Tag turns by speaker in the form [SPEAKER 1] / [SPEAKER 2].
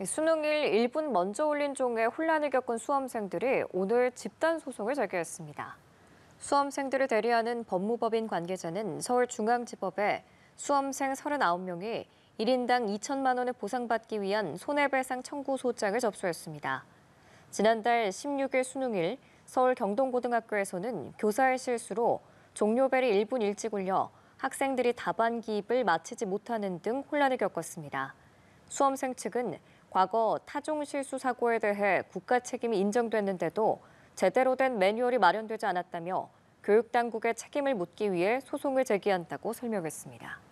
[SPEAKER 1] 네, 수능일 1분 먼저 올린 종에 혼란을 겪은 수험생들이 오늘 집단 소송을 제기했습니다. 수험생들을 대리하는 법무법인 관계자는 서울중앙지법에 수험생 39명이 1인당 2천만 원을 보상받기 위한 손해배상 청구 소장을 접수했습니다. 지난달 16일 수능일 서울 경동고등학교에서는 교사의 실수로 종료벨이 1분 일찍 울려 학생들이 답안 기입을 마치지 못하는 등 혼란을 겪었습니다. 수험생 측은 과거 타종 실수 사고에 대해 국가 책임이 인정됐는데도 제대로 된 매뉴얼이 마련되지 않았다며 교육당국의 책임을 묻기 위해 소송을 제기한다고 설명했습니다.